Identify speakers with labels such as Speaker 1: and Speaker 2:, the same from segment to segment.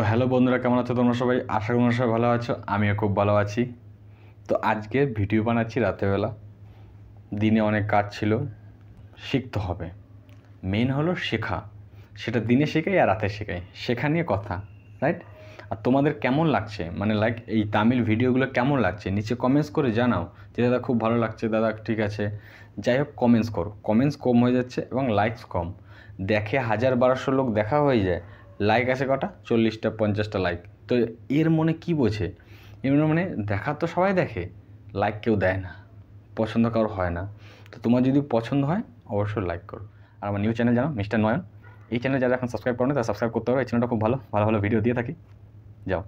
Speaker 1: তো হ্যালো বন্ধুরা কেমন আছো তোমরা সবাই আশা করি সবাই ভালো আছো আমিও খুব ভালো আছি তো আজকে ভিডিও বানাচ্ছি রাতেবেলা দিনে অনেক কাজ ছিল শিখতে হবে মেন হলো শেখা সেটা দিনে শেখাই আর রাতে শেখাই শেখা নিয়ে কথা রাইট আর তোমাদের কেমন লাগছে মানে লাইক এই তামিল ভিডিওগুলো কেমন লাগছে নিচে কমেন্টস করে জানাও যে দাদা খুব ভালো লাগছে দাদা ঠিক আছে যাই হোক কমেন্টস করো কমেন্টস কম হয়ে যাচ্ছে এবং লাইকস কম দেখে হাজার বারোশো লোক দেখা হয়ে যায় লাইক আছে কটা চল্লিশটা পঞ্চাশটা লাইক তো এর মনে কি বোঝে এর মানে দেখা তো সবাই দেখে লাইক কেউ দেয় না পছন্দ কারোর হয় না তো তোমার যদি পছন্দ হয় অবশ্যই লাইক করো আর আমার নিউ চ্যানেল জানো মিস্টার নয়ন এই চ্যানেল যারা এখন সাবস্ক্রাইব করো তারা সাবস্ক্রাইব করতে পারো এই চ্যানেলটা খুব ভালো ভালো ভালো ভিডিও দিয়ে থাকি যাও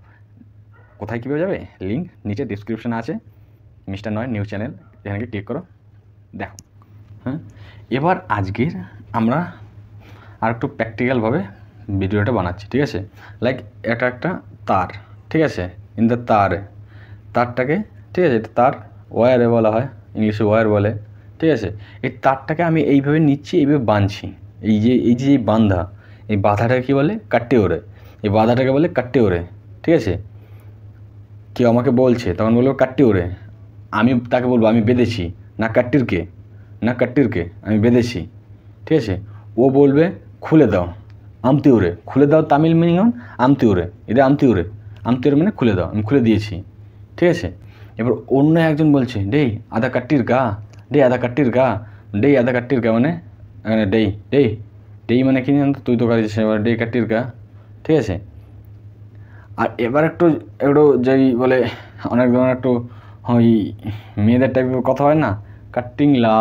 Speaker 1: কোথায় কীভাবে যাবে লিঙ্ক নিচে ডিসক্রিপশানে আছে মিস্টার নয়ন নিউ চ্যানেল এখানে ক্লিক করো দেখো হ্যাঁ এবার আজকের আমরা আর একটু প্র্যাকটিক্যালভাবে ভিডিওটা বানাচ্ছি ঠিক আছে লাইক এটা একটা তার ঠিক আছে ইন দ্য তার তারটাকে ঠিক আছে এটা তার ওয়ারে বলা হয় ইংলিশে ওয়ার বলে ঠিক আছে এই তারটাকে আমি এইভাবে নিচ্ছি এইভাবে বাঁধছি এই যে এই যে এই বাঁধা এই বাধাটাকে কী বলে কাট্টে ওরে এই বাধাটাকে বলে কাট্টে ওরে ঠিক আছে কেউ আমাকে বলছে তখন বলবো কাট্টি ওরে আমি তাকে বলবো আমি বেঁধেছি না কাট্টিরকে না কাট্টিরকে আমি বেঁধেছি ঠিক আছে ও বলবে খুলে দাও আমতিউরে খুলে দাও তামিল মিনিং হন আমতিউরে এটা আমতিউরে আমতিউরে মানে খুলে দাও আমি খুলে দিয়েছি ঠিক আছে এবার অন্য একজন বলছে ডেই আধা কাট্টির গা ডে আধা কাট্টির গা ডেই আধা কাট্টির গা মানে ডেই মানে ডেই ডেই মানে কি জানতো তুই তো কাটিস এবার ডেই কাট্টির গা ঠিক আছে আর এবার একটু একটু যাই বলে অনেক ধরনের একটু ওই মেয়েদের টাইপের কথা হয় না কাটিং লা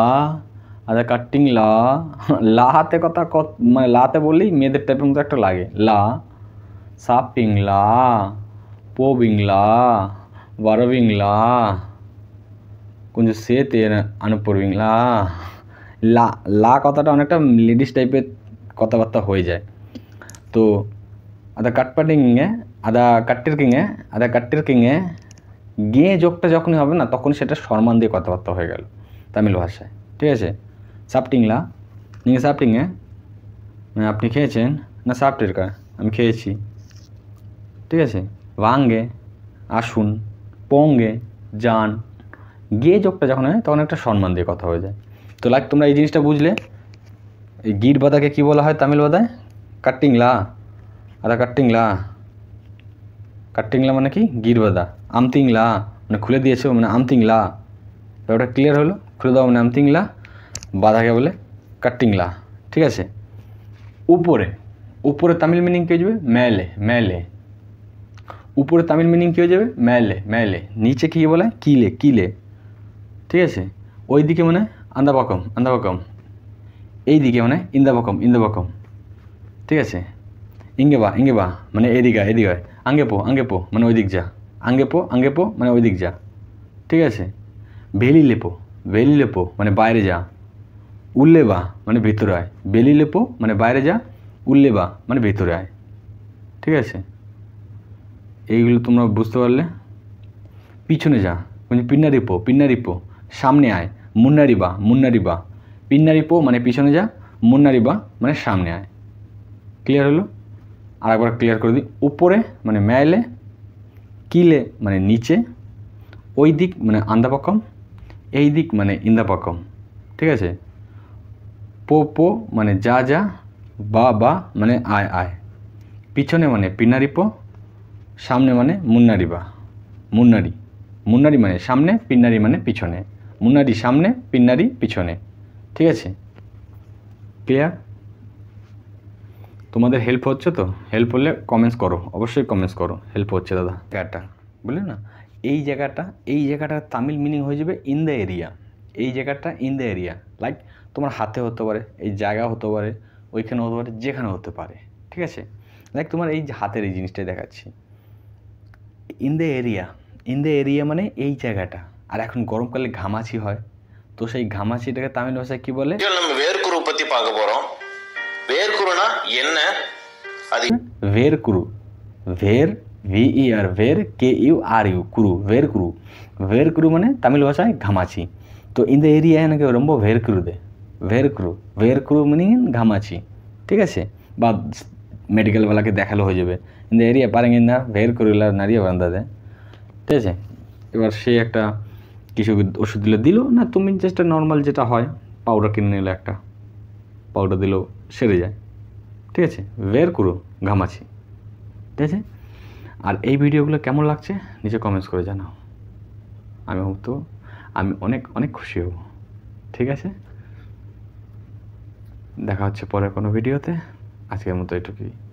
Speaker 1: আচ্ছা কাটিং লা লা হাতে কথা ক মানে লাতে বলি মেয়েদের টাইপের মতো একটা লাগে লা সা পিংলা পো বিংলা বারো বিংলা সে তে அனுப்புடுவீங்களா লা লা কথাটা অনেকটা লেডিস টাইপের কথাবার্তা হয়ে যায় তো அதை আদা பண்ணிக்கிங்க কিংয়ে আদা அதை কিংয়ে গিয়ে যোগটা যখনই হবে না তখন সেটা সম্মান দিয়ে কথাবার্তা হয়ে গেল তামিল ভাষায় ঠিক আছে சாப்பிட்டீங்களா நீங்கள் சாப்பிட்டீங்க আপনি খেয়েছেন না சாப்பிட்டுருக்கேன் আমি খেয়েছি ঠিক আছে ভাঙ্গে আসুন পোঙ্গে যান গে যোগটা যখন হয় তখন একটা সম্মান দিয়ে কথা হয়ে যায় তো লাইক তোমরা এই জিনিসটা বুঝলে এই গির বাদাকে কী বলা হয় তামিল বাদায় কাট্টিংলা আদা কাট্টিংলা কাট্টিংলা মানে কি গির বাদা আমতিংলা মানে খুলে দিয়েছে মানে আমতিংলা ব্যাপারটা ক্লিয়ার হলো খুলে দাও মানে আমতিংলা বাদাকে বলে কাটিংলা ঠিক আছে উপরে উপরে তামিল मीनिंग কি হবে মেল মেল উপরে তামিল मीनिंग কি হবে মেল মেল নিচে কি কি বলে কিলে কিলে ঠিক আছে ওই দিকে মানে আন্দা বকম আন্দা বকম এই দিকে মানে ইন দা বকম ইন দা বকম ঠিক আছে ইংেবা ইংেবা মানে এদিকে এদিকে আগে போ আগে போ মানে ওই দিক যা আগে போ আগে போ মানে ওই দিক যা ঠিক আছে বেলি লেপো বেলি লেপো মানে বাইরে যা উল্লেবা মানে ভেতরে আয় বেলি লেপো মানে বাইরে যা উল্লেবা মানে ভেতরে আয় ঠিক আছে এইগুলো তোমরা বুঝতে পারলে পিছনে যা মানে পিন্নারিপো পিন্নারিপো সামনে আয় মুন্নারিবা মুন্নারিবা পিন্নারিপো মানে পিছনে যা মুন্নারিবা মানে সামনে আয় ক্লিয়ার হলো আর একবার ক্লিয়ার করে দিই উপরে মানে ম্যালে কিলে মানে নিচে ওই দিক মানে আন্দাপাকম এই দিক মানে ইন্দাপাকম ঠিক আছে পো পো মানে যা যা বা বা মানে আয় আয় পিছনে মানে পিনারি পো সামনে মানে মুন্নারি বা মুন্নারি মুন্নারি মানে সামনে পিন্নারি মানে পিছনে মুন্নারি সামনে পিন্নারি পিছনে ঠিক আছে ক্লিয়ার তোমাদের হেল্প হচ্ছে তো হেল্প হলে কমেন্টস করো অবশ্যই কমেন্টস করো হেল্প হচ্ছে দাদা জায়গাটা বুঝলে না এই জায়গাটা এই জায়গাটার তামিল মিনিং হয়ে যাবে ইন দ্য এরিয়া এই জায়গাটা ইন দ্য এরিয়া লাইক তোমার হাতে হতে পারে এই জায়গা হতে পারে ওইখানে হতে পারে যেখানে হতে পারে ঠিক আছে লাইক তোমার এই হাতের এই জিনিসটাই দেখাচ্ছি in the area in the area মানে এই জায়গাটা আর এখন গরমকালে ঘামাছি হয় তো সেই ঘামাছিটাকে তামিল ভাষায় কি বলে ভের কুরু ভের ভি ই আর ভের কে ইউ আর ইউ কুরু ভের কুরু ভের কুরু মানে তামিল ভাষায় ঘামাছি তো ইন तो இந்த ஏரியா ভেরক্রু দে ভেরক্রু ভেরক্রু வேர்க்குரு মিনিং ঘামাচি ঠিক আছে বা মেডিকেলওয়ালাকে দেখালো হয়ে যাবে ইন দ্য এরিয়া பாருங்க না নারিয়া நிறைய দেয় ঠিক আছে এবার সে একটা কিছু ওষুধ দিলে দিল না তুমি জাস্ট নর্মাল যেটা হয় পাউডার কিনে নিলে একটা পাউডার দিলেও সেরে যায় ঠিক আছে বের করো ঘামাছি ঠিক আছে আর এই ভিডিওগুলো কেমন লাগছে নিচে কমেন্টস করে জানাও আমি হয়তো আমি অনেক অনেক খুশি হব ঠিক আছে দেখা হচ্ছে পরের কোনো ভিডিওতে আজকের মতো এটুকুই